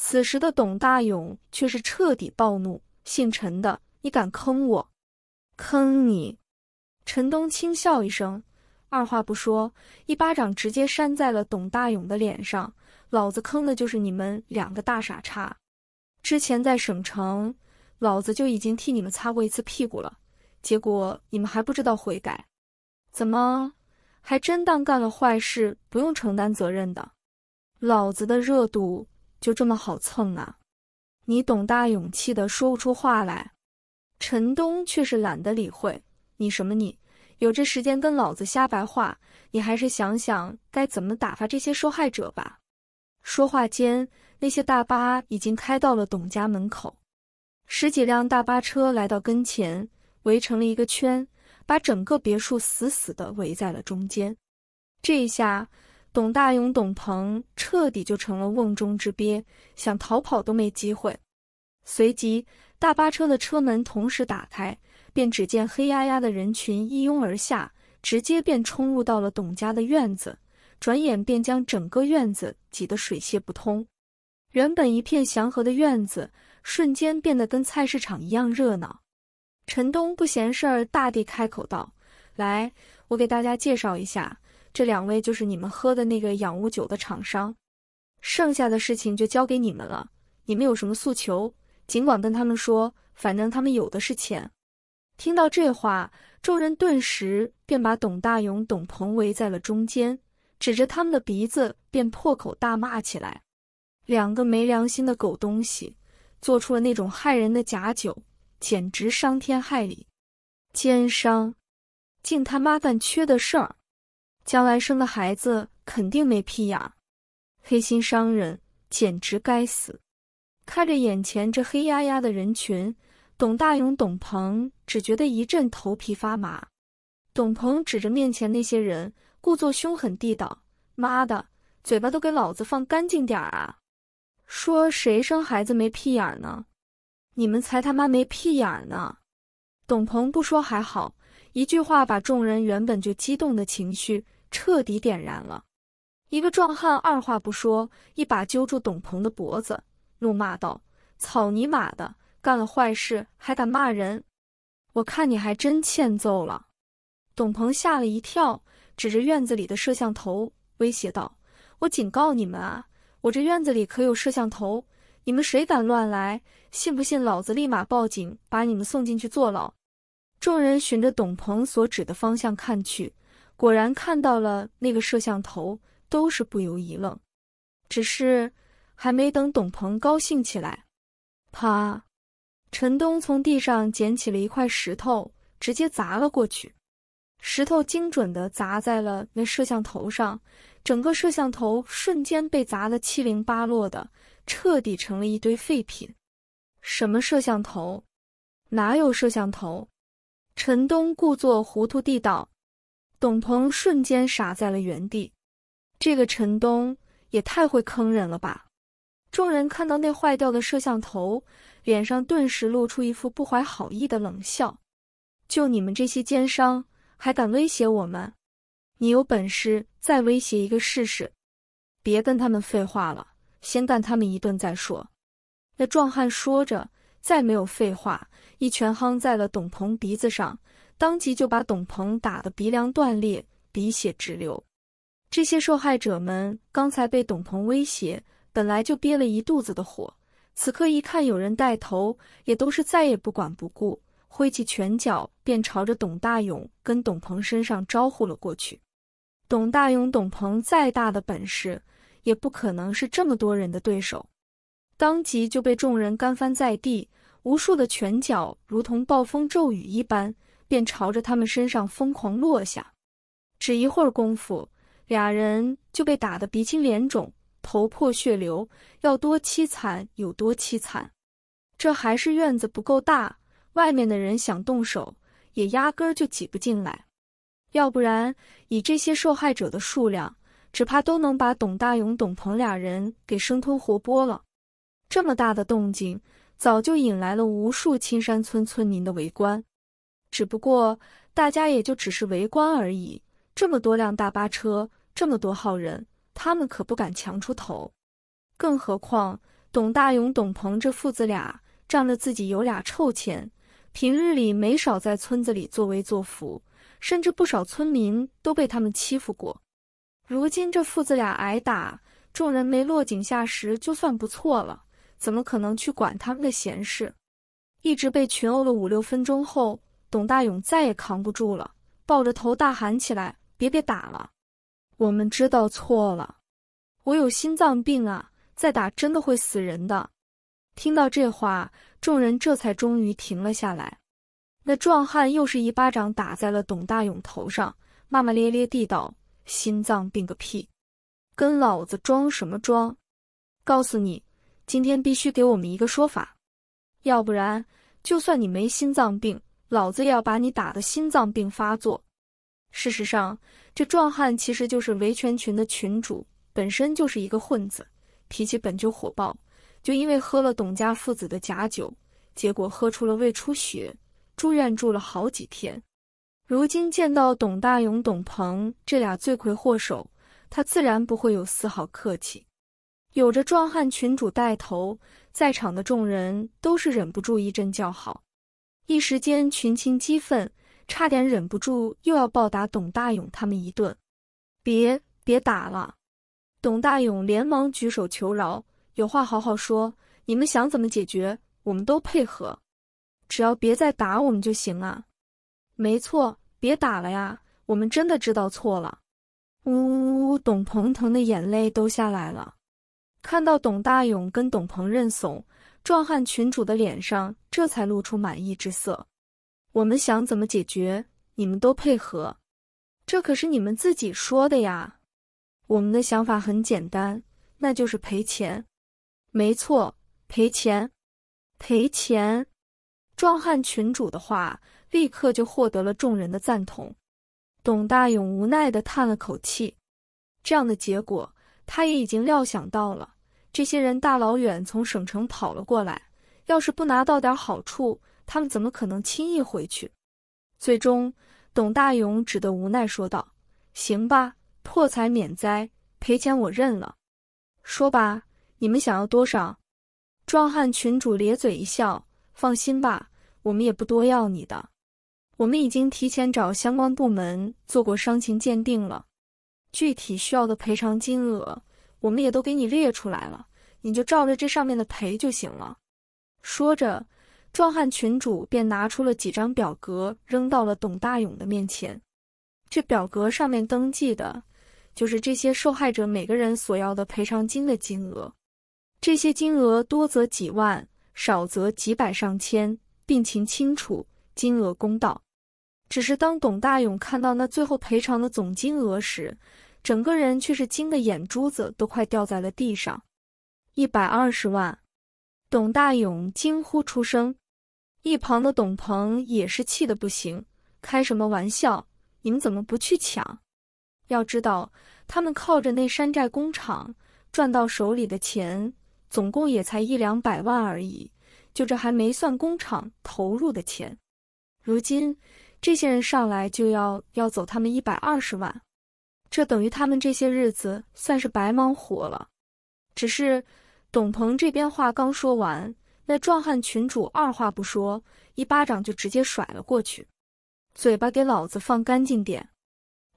此时的董大勇却是彻底暴怒：“姓陈的，你敢坑我？坑你！”陈东轻笑一声，二话不说，一巴掌直接扇在了董大勇的脸上：“老子坑的就是你们两个大傻叉！之前在省城，老子就已经替你们擦过一次屁股了，结果你们还不知道悔改，怎么还真当干了坏事不用承担责任的？老子的热度！”就这么好蹭啊！你董大勇气的说不出话来。陈东却是懒得理会你什么你，有这时间跟老子瞎白话，你还是想想该怎么打发这些受害者吧。说话间，那些大巴已经开到了董家门口，十几辆大巴车来到跟前，围成了一个圈，把整个别墅死死的围在了中间。这一下。董大勇、董鹏彻底就成了瓮中之鳖，想逃跑都没机会。随即，大巴车的车门同时打开，便只见黑压压的人群一拥而下，直接便冲入到了董家的院子，转眼便将整个院子挤得水泄不通。原本一片祥和的院子，瞬间变得跟菜市场一样热闹。陈东不嫌事儿，大地开口道：“来，我给大家介绍一下。”这两位就是你们喝的那个养物酒的厂商，剩下的事情就交给你们了。你们有什么诉求，尽管跟他们说，反正他们有的是钱。听到这话，众人顿时便把董大勇、董鹏围在了中间，指着他们的鼻子便破口大骂起来：“两个没良心的狗东西，做出了那种害人的假酒，简直伤天害理，奸商，竟他妈干缺的事儿！”将来生的孩子肯定没屁眼儿，黑心商人简直该死！看着眼前这黑压压的人群，董大勇、董鹏只觉得一阵头皮发麻。董鹏指着面前那些人，故作凶狠地道：“妈的，嘴巴都给老子放干净点儿啊！说谁生孩子没屁眼呢？你们才他妈没屁眼呢！”董鹏不说还好。一句话把众人原本就激动的情绪彻底点燃了。一个壮汉二话不说，一把揪住董鹏的脖子，怒骂道：“草泥马的，干了坏事还敢骂人，我看你还真欠揍了。”董鹏吓了一跳，指着院子里的摄像头威胁道：“我警告你们啊，我这院子里可有摄像头，你们谁敢乱来，信不信老子立马报警，把你们送进去坐牢？”众人循着董鹏所指的方向看去，果然看到了那个摄像头，都是不由一愣。只是还没等董鹏高兴起来，啪！陈东从地上捡起了一块石头，直接砸了过去。石头精准的砸在了那摄像头上，整个摄像头瞬间被砸得七零八落的，彻底成了一堆废品。什么摄像头？哪有摄像头？陈东故作糊涂地道，董鹏瞬间傻在了原地。这个陈东也太会坑人了吧！众人看到那坏掉的摄像头，脸上顿时露出一副不怀好意的冷笑。就你们这些奸商，还敢威胁我们？你有本事再威胁一个试试！别跟他们废话了，先干他们一顿再说。那壮汉说着。再没有废话，一拳夯在了董鹏鼻子上，当即就把董鹏打得鼻梁断裂，鼻血直流。这些受害者们刚才被董鹏威胁，本来就憋了一肚子的火，此刻一看有人带头，也都是再也不管不顾，挥起拳脚便朝着董大勇跟董鹏身上招呼了过去。董大勇、董鹏再大的本事，也不可能是这么多人的对手。当即就被众人干翻在地，无数的拳脚如同暴风骤雨一般，便朝着他们身上疯狂落下。只一会儿功夫，俩人就被打得鼻青脸肿，头破血流，要多凄惨有多凄惨。这还是院子不够大，外面的人想动手，也压根儿就挤不进来。要不然，以这些受害者的数量，只怕都能把董大勇、董鹏俩人给生吞活剥了。这么大的动静，早就引来了无数青山村村民的围观。只不过大家也就只是围观而已。这么多辆大巴车，这么多号人，他们可不敢强出头。更何况董大勇、董鹏这父子俩，仗着自己有俩臭钱，平日里没少在村子里作威作福，甚至不少村民都被他们欺负过。如今这父子俩挨打，众人没落井下石就算不错了。怎么可能去管他们的闲事？一直被群殴了五六分钟后，董大勇再也扛不住了，抱着头大喊起来：“别别打了，我们知道错了，我有心脏病啊，再打真的会死人的！”听到这话，众人这才终于停了下来。那壮汉又是一巴掌打在了董大勇头上，骂骂咧咧地道：“心脏病个屁，跟老子装什么装？告诉你！”今天必须给我们一个说法，要不然，就算你没心脏病，老子也要把你打得心脏病发作。事实上，这壮汉其实就是维权群的群主，本身就是一个混子，脾气本就火爆，就因为喝了董家父子的假酒，结果喝出了胃出血，住院住了好几天。如今见到董大勇、董鹏这俩罪魁祸首，他自然不会有丝毫客气。有着壮汉群主带头，在场的众人都是忍不住一阵叫好，一时间群情激愤，差点忍不住又要暴打董大勇他们一顿。别别打了！董大勇连忙举手求饶：“有话好好说，你们想怎么解决，我们都配合，只要别再打我们就行啊！”没错，别打了呀！我们真的知道错了。呜呜呜！董鹏腾的眼泪都下来了。看到董大勇跟董鹏认怂，壮汉群主的脸上这才露出满意之色。我们想怎么解决，你们都配合。这可是你们自己说的呀。我们的想法很简单，那就是赔钱。没错，赔钱，赔钱。壮汉群主的话立刻就获得了众人的赞同。董大勇无奈地叹了口气，这样的结果。他也已经料想到了，这些人大老远从省城跑了过来，要是不拿到点好处，他们怎么可能轻易回去？最终，董大勇只得无奈说道：“行吧，破财免灾，赔钱我认了。说吧，你们想要多少？”壮汉群主咧嘴一笑：“放心吧，我们也不多要你的。我们已经提前找相关部门做过伤情鉴定了。”具体需要的赔偿金额，我们也都给你列出来了，你就照着这上面的赔就行了。说着，壮汉群主便拿出了几张表格，扔到了董大勇的面前。这表格上面登记的就是这些受害者每个人所要的赔偿金的金额，这些金额多则几万，少则几百上千，病情清楚，金额公道。只是当董大勇看到那最后赔偿的总金额时，整个人却是惊得眼珠子都快掉在了地上。一百二十万！董大勇惊呼出声。一旁的董鹏也是气得不行：“开什么玩笑？你们怎么不去抢？要知道，他们靠着那山寨工厂赚到手里的钱，总共也才一两百万而已，就这还没算工厂投入的钱。如今……”这些人上来就要要走他们一百二十万，这等于他们这些日子算是白忙活了。只是董鹏这边话刚说完，那壮汉群主二话不说，一巴掌就直接甩了过去，嘴巴给老子放干净点！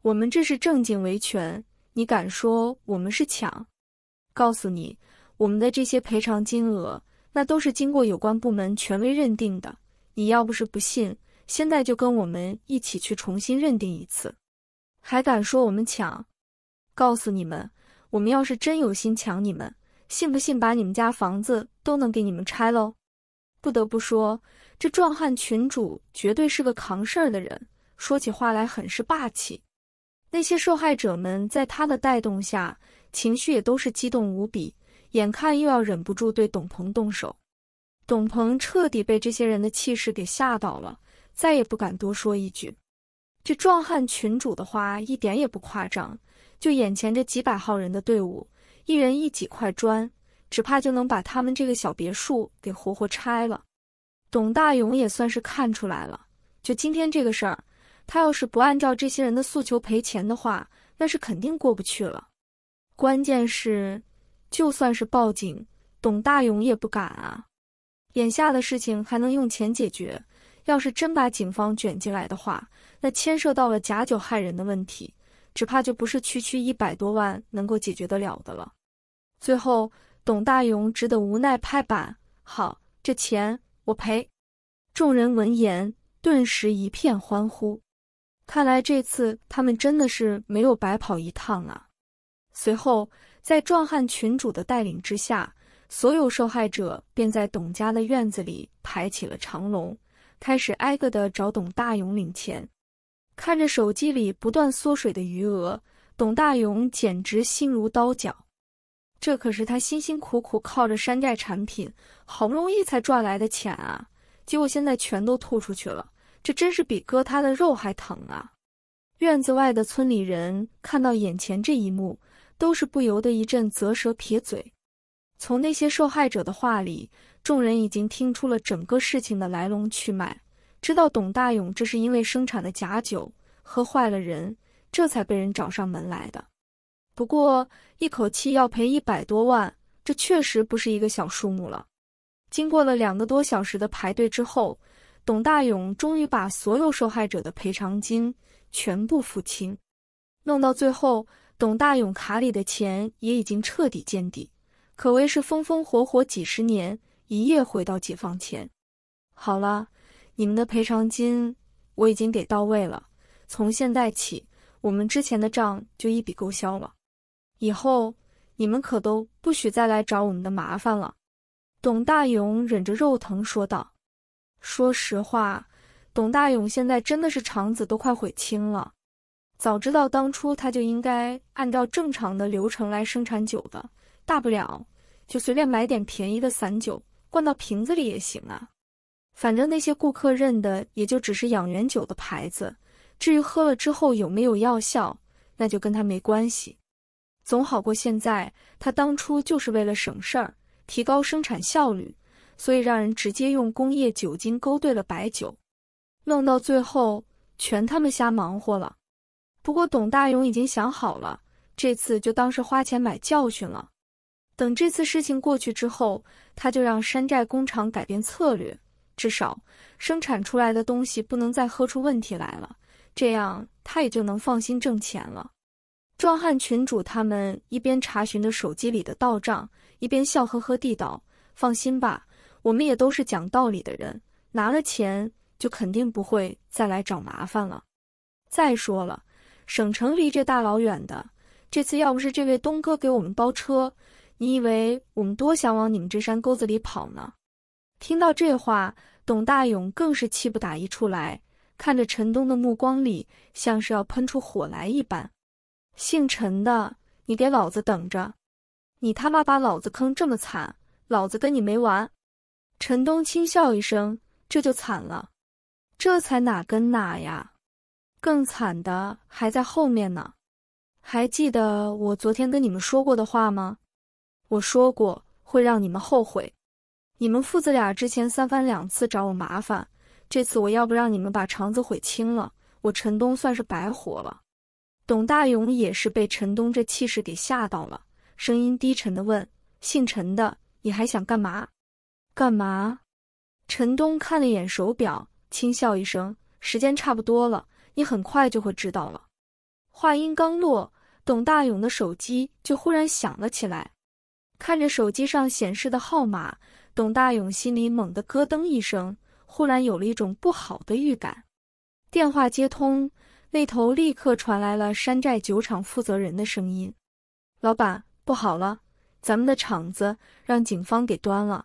我们这是正经维权，你敢说我们是抢？告诉你，我们的这些赔偿金额那都是经过有关部门权威认定的。你要不是不信。现在就跟我们一起去重新认定一次，还敢说我们抢？告诉你们，我们要是真有心抢你们，信不信把你们家房子都能给你们拆喽？不得不说，这壮汉群主绝对是个扛事儿的人，说起话来很是霸气。那些受害者们在他的带动下，情绪也都是激动无比，眼看又要忍不住对董鹏动手，董鹏彻底被这些人的气势给吓到了。再也不敢多说一句。这壮汉群主的话一点也不夸张，就眼前这几百号人的队伍，一人一几块砖，只怕就能把他们这个小别墅给活活拆了。董大勇也算是看出来了，就今天这个事儿，他要是不按照这些人的诉求赔钱的话，那是肯定过不去了。关键是，就算是报警，董大勇也不敢啊。眼下的事情还能用钱解决。要是真把警方卷进来的话，那牵涉到了假酒害人的问题，只怕就不是区区一百多万能够解决得了的了。最后，董大勇只得无奈拍板：“好，这钱我赔。”众人闻言，顿时一片欢呼。看来这次他们真的是没有白跑一趟啊！随后，在壮汉群主的带领之下，所有受害者便在董家的院子里排起了长龙。开始挨个的找董大勇领钱，看着手机里不断缩水的余额，董大勇简直心如刀绞。这可是他辛辛苦苦靠着山寨产品好不容易才赚来的钱啊，结果现在全都吐出去了，这真是比割他的肉还疼啊！院子外的村里人看到眼前这一幕，都是不由得一阵啧舌撇嘴。从那些受害者的话里。众人已经听出了整个事情的来龙去脉，知道董大勇这是因为生产的假酒喝坏了人，这才被人找上门来的。不过一口气要赔一百多万，这确实不是一个小数目了。经过了两个多小时的排队之后，董大勇终于把所有受害者的赔偿金全部付清，弄到最后，董大勇卡里的钱也已经彻底见底，可谓是风风火火几十年。一夜回到解放前。好了，你们的赔偿金我已经给到位了。从现在起，我们之前的账就一笔勾销了。以后你们可都不许再来找我们的麻烦了。”董大勇忍着肉疼说道。说实话，董大勇现在真的是肠子都快悔青了。早知道当初他就应该按照正常的流程来生产酒的，大不了就随便买点便宜的散酒。灌到瓶子里也行啊，反正那些顾客认的也就只是养元酒的牌子，至于喝了之后有没有药效，那就跟他没关系。总好过现在，他当初就是为了省事儿，提高生产效率，所以让人直接用工业酒精勾兑了白酒，弄到最后全他妈瞎忙活了。不过董大勇已经想好了，这次就当是花钱买教训了。等这次事情过去之后，他就让山寨工厂改变策略，至少生产出来的东西不能再喝出问题来了。这样他也就能放心挣钱了。壮汉群主他们一边查询着手机里的到账，一边笑呵呵地道：“放心吧，我们也都是讲道理的人，拿了钱就肯定不会再来找麻烦了。再说了，省城离这大老远的，这次要不是这位东哥给我们包车。”你以为我们多想往你们这山沟子里跑呢？听到这话，董大勇更是气不打一处来，看着陈东的目光里像是要喷出火来一般。姓陈的，你给老子等着！你他妈把老子坑这么惨，老子跟你没完！陈东轻笑一声：“这就惨了，这才哪跟哪呀？更惨的还在后面呢。还记得我昨天跟你们说过的话吗？”我说过会让你们后悔，你们父子俩之前三番两次找我麻烦，这次我要不让你们把肠子悔青了，我陈东算是白活了。董大勇也是被陈东这气势给吓到了，声音低沉的问：“姓陈的，你还想干嘛？”“干嘛？”陈东看了一眼手表，轻笑一声：“时间差不多了，你很快就会知道了。”话音刚落，董大勇的手机就忽然响了起来。看着手机上显示的号码，董大勇心里猛地咯噔一声，忽然有了一种不好的预感。电话接通，那头立刻传来了山寨酒厂负责人的声音：“老板，不好了，咱们的厂子让警方给端了。”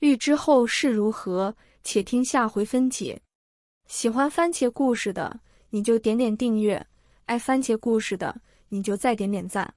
欲知后事如何，且听下回分解。喜欢番茄故事的，你就点点订阅；爱番茄故事的，你就再点点赞。